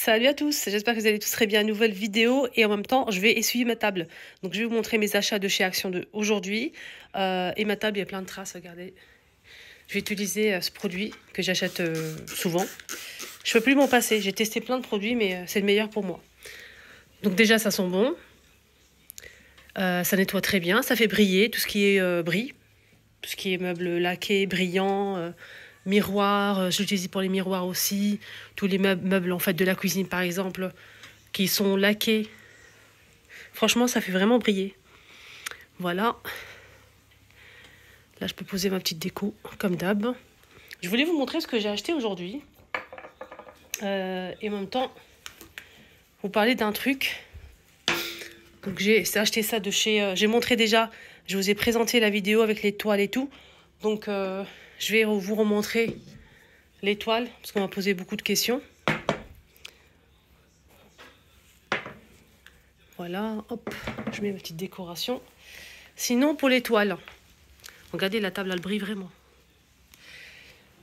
Salut à tous, j'espère que vous allez tous très bien. Nouvelle vidéo et en même temps, je vais essuyer ma table. Donc, je vais vous montrer mes achats de chez Action 2 aujourd'hui. Euh, et ma table, il y a plein de traces, regardez. Je vais utiliser euh, ce produit que j'achète euh, souvent. Je ne peux plus m'en passer. J'ai testé plein de produits, mais c'est le meilleur pour moi. Donc déjà, ça sent bon. ça nettoie très bien. Ça fait briller tout ce qui est bris. Tout ce qui est meubles laqués, brillants miroirs, euh, je l'utilise pour les miroirs aussi, tous les meubles en fait de la cuisine par exemple, qui sont laqués. Franchement, ça fait vraiment briller. Voilà. Là, je peux poser ma petite déco, comme d'hab. Je voulais vous montrer ce que j'ai acheté aujourd'hui. Euh, et en même temps, vous parler d'un truc. Donc, j'ai acheté ça de chez... Euh, j'ai montré déjà, je vous ai présenté la vidéo avec les toiles et tout. Donc... Je vais vous remontrer l'étoile, parce qu'on m'a posé beaucoup de questions. Voilà, hop, je mets ma petite décoration. Sinon, pour l'étoile, regardez la table, elle brille vraiment.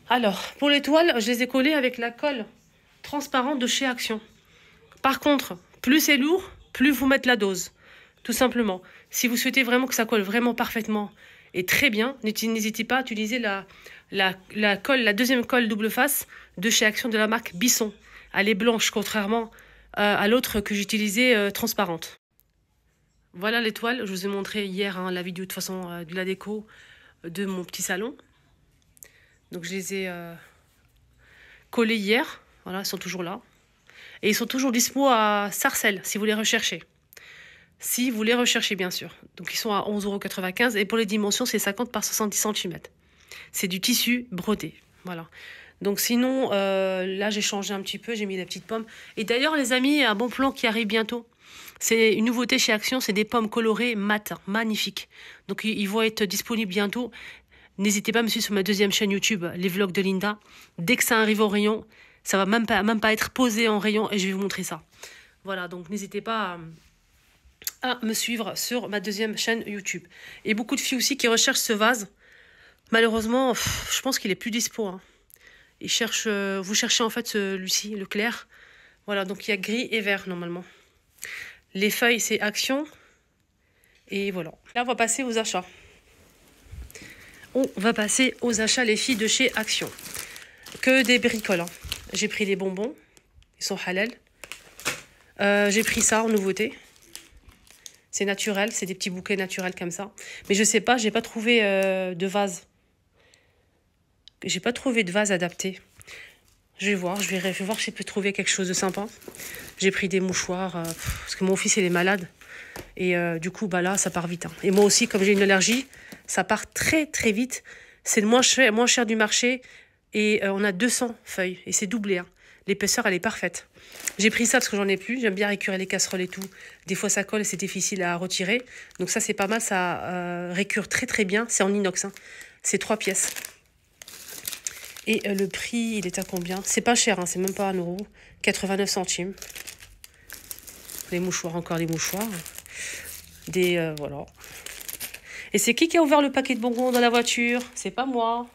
Alors, pour l'étoile, je les ai collées avec la colle transparente de chez Action. Par contre, plus c'est lourd, plus vous mettez la dose, tout simplement. Si vous souhaitez vraiment que ça colle vraiment parfaitement et très bien. N'hésitez pas à utiliser la, colle, la deuxième colle double face de chez Action de la marque Bisson. Elle est blanche, contrairement euh, à l'autre que j'utilisais euh, transparente. Voilà l'étoile. Je vous ai montré hier hein, la vidéo de façon euh, de la déco de mon petit salon. Donc je les ai collés hier. Voilà, ils sont toujours là. Et ils sont toujours dispo à Sarcelles si vous les recherchez si vous les recherchez bien sûr. Donc ils sont à 11,95€ et pour les dimensions c'est 50 par 70 cm. C'est du tissu brodé, voilà. Donc sinon, euh, là j'ai changé un petit peu, j'ai mis la petite pomme. Et d'ailleurs les amis, un bon plan qui arrive bientôt. C'est une nouveauté chez Action, c'est des pommes colorées mat, magnifiques. Donc ils vont être disponibles bientôt. N'hésitez pas à me suivre sur ma deuxième chaîne YouTube, les vlogs de Linda. Dès que ça arrive au rayon, ça va même pas, même pas être posé en rayon et je vais vous montrer ça. Voilà, donc n'hésitez pas à... Euh, me suivre sur ma deuxième chaîne YouTube. Et beaucoup de filles aussi qui recherchent ce vase. Malheureusement, je pense qu'il est plus dispo. Hein. Il cherche, euh, vous cherchez en fait celui-ci, euh, le clair. Voilà, donc il y a gris et vert normalement. Les feuilles, c'est action. Et voilà. Là, on va passer aux achats. On va passer aux achats, les filles, de chez Action. Que des bricoles. Hein. J'ai pris les bonbons. Ils sont halal. Euh, j'ai pris ça en nouveauté. C'est naturel, c'est des petits bouquets naturels comme ça. Mais je sais pas, j'ai pas trouvé euh, de vase. J'ai pas trouvé de vase adapté. Je vais voir, je vais, voir si je peux trouver quelque chose de sympa. J'ai pris des mouchoirs, euh, parce que mon fils, il est malade. Et euh, du coup, bah là, ça part vite. Hein. Et moi aussi, comme j'ai une allergie, ça part très, très vite. C'est le moins cher, du marché. Et on a 200 feuilles. Et c'est doublé. Hein l'épaisseur, elle est parfaite. J'ai pris ça parce que j'en ai plus. J'aime bien récurer les casseroles et tout. Des fois, ça colle et c'est difficile à retirer. Donc ça, c'est pas mal. Ça euh, récure très, très bien. C'est en inox. Hein. C'est trois pièces. Et euh, le prix, il est à combien C'est pas cher. Hein. C'est même pas un euro. 89 centimes. Les mouchoirs, encore les mouchoirs. Des... Euh, voilà. Et c'est qui qui a ouvert le paquet de bonbons dans la voiture C'est pas moi.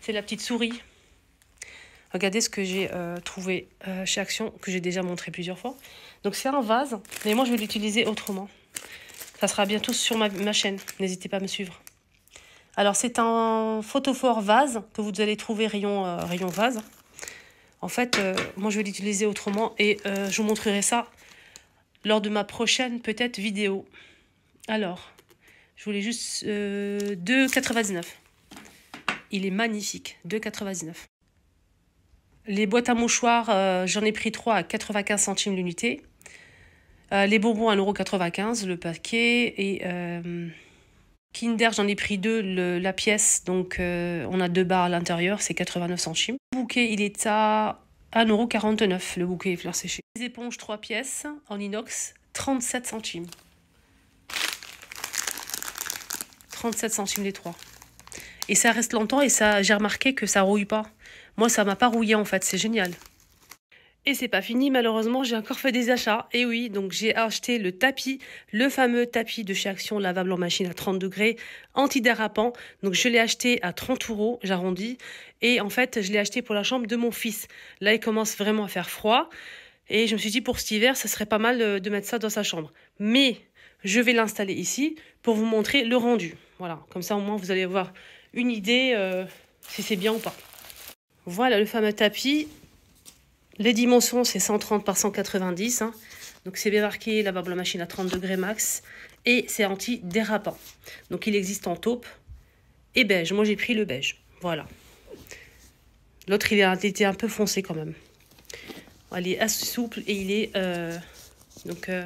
C'est la petite souris. Regardez ce que j'ai euh, trouvé euh, chez Action, que j'ai déjà montré plusieurs fois. Donc c'est un vase, mais moi je vais l'utiliser autrement. Ça sera bientôt sur ma, chaîne, n'hésitez pas à me suivre. Alors c'est un photophore vase que vous allez trouver rayon, euh, rayon vase. En fait, moi je vais l'utiliser autrement et je vous montrerai ça lors de ma prochaine peut-être vidéo. Alors, je voulais juste 2,99. Il est magnifique, 2,99. Les boîtes à mouchoirs, euh, j'en ai pris 3 à 95 centimes l'unité. Euh, les bonbons à 1,95€ le paquet. Et euh, Kinder, j'en ai pris 2 la pièce. Donc on a deux barres à l'intérieur, c'est 89 centimes. Le bouquet, il est à 1,49€ le bouquet fleurs séchées. Les éponges 3 pièces en inox, 37 centimes. 37 centimes les 3. Et ça reste longtemps et ça j'ai remarqué que ça rouille pas. Moi, ça m'a pas rouillé en fait, c'est génial. Et c'est pas fini, malheureusement, j'ai encore fait des achats. Et oui, donc j'ai acheté le tapis, le fameux tapis de chez Action lavable en machine à 30 degrés, antidérapant. Donc je l'ai acheté à 30 euros, j'arrondis. Et en fait, je l'ai acheté pour la chambre de mon fils. Là, il commence vraiment à faire froid. Et je me suis dit, pour cet hiver, ça serait pas mal euh, de mettre ça dans sa chambre. Mais je vais l'installer ici pour vous montrer le rendu. Voilà, comme ça au moins vous allez avoir une idée euh, si c'est bien ou pas. Voilà le fameux tapis. Les dimensions, c'est 130 par 190. Hein. Donc c'est bien marqué là-bas la machine à 30 degrés max. Et c'est anti-dérapant. Donc il existe en taupe et beige. Moi j'ai pris le beige. Voilà. L'autre il était un peu foncé quand même. Il est assez souple et il est euh, donc euh,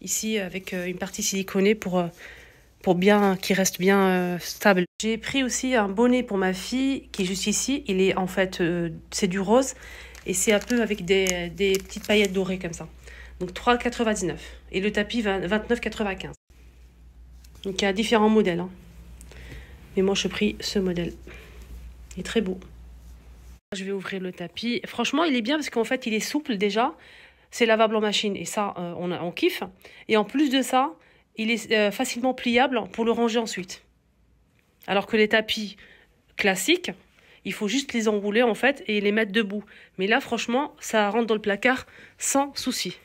ici avec euh, une partie siliconée pour pour bien qu'il reste bien euh, stable. J'ai pris aussi un bonnet pour ma fille qui est juste ici. Il est en fait, euh, c'est du rose et c'est un peu avec des, des, petites paillettes dorées comme ça. Donc 3,99 et le tapis 29,95. Donc il y a différents modèles. Hein. Mais moi je pris ce modèle. Il est très beau. Je vais ouvrir le tapis. Franchement il est bien parce qu'en fait il est souple déjà. C'est lavable en machine et ça euh, on, on kiffe. Et en plus de ça, il est euh, facilement pliable pour le ranger ensuite. Alors que les tapis classiques, il faut juste les enrouler en fait et les mettre debout. Mais là, franchement, ça rentre dans le placard sans souci.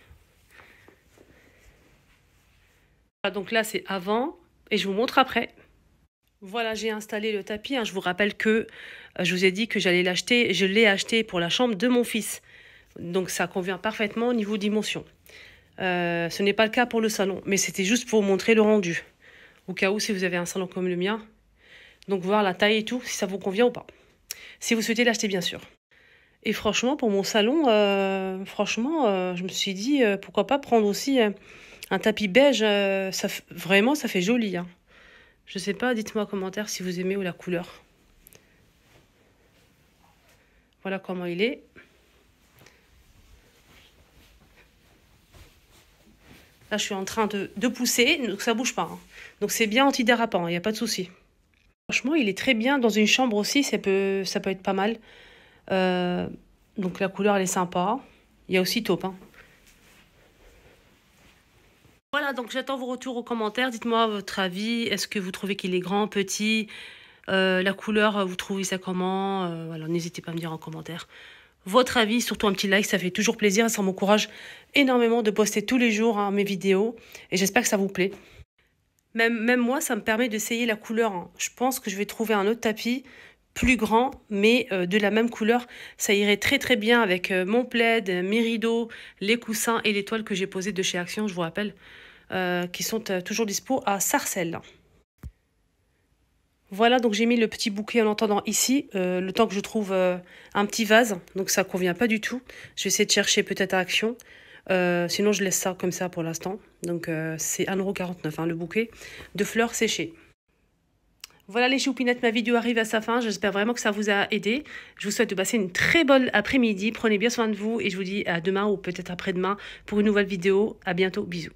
Ah, donc là, c'est avant et je vous montre après. Voilà, j'ai installé le tapis. Hein. Je vous rappelle que euh, je vous ai dit que j'allais l'acheter. Je l'ai acheté pour la chambre de mon fils. Donc ça convient parfaitement au niveau dimension. Euh, ce n'est pas le cas pour le salon, mais c'était juste pour montrer le rendu. Au cas où, si vous avez un salon comme le mien, donc voir la taille et tout, si ça vous convient ou pas. Si vous souhaitez l'acheter, bien sûr. Et franchement, pour mon salon, euh, franchement, euh, je me suis dit, pourquoi pas prendre aussi un tapis beige. ça, vraiment, ça fait joli. Hein. Je sais pas, dites-moi en commentaire si vous aimez ou la couleur. Voilà comment il est. Là, je suis en train de, pousser, donc ça bouge pas. Hein. Donc c'est bien antidérapant, il n'y a pas de souci. Franchement, il est très bien. Dans une chambre aussi, ça peut, ça peut être pas mal. Euh, donc la couleur, elle est sympa. Il y a aussi taupe. Hein. Voilà, donc j'attends vos retours aux commentaires. Dites-moi votre avis. Est-ce que vous trouvez qu'il est grand, petit euh, La couleur, vous trouvez ça comment euh, n'hésitez pas à me dire en commentaire votre avis, surtout un petit like, ça fait toujours plaisir et ça m'encourage énormément de poster tous les jours hein, mes vidéos et j'espère que ça vous plaît. Même, moi, ça me permet d'essayer la couleur. Hein. Je pense que je vais trouver un autre tapis plus grand, mais euh, de la même couleur. Ça irait très très bien avec euh, mon plaid, mes rideaux, les coussins et les toiles que j'ai posées de chez Action, je vous rappelle, euh, qui sont toujours dispo à Sarcelles. Voilà, donc j'ai mis le petit bouquet en entendant ici, euh, le temps que je trouve euh, un petit vase, donc ça convient pas du tout. Je vais essayer de chercher peut-être à Action, euh, sinon je laisse ça comme ça pour l'instant. Donc c'est 1,49€ hein, le bouquet de fleurs séchées. Voilà les choupinettes, ma vidéo arrive à sa fin, j'espère vraiment que ça vous a aidé. Je vous souhaite de passer une très bonne après-midi, prenez bien soin de vous et je vous dis à demain ou peut-être après-demain pour une nouvelle vidéo. À bientôt, bisous.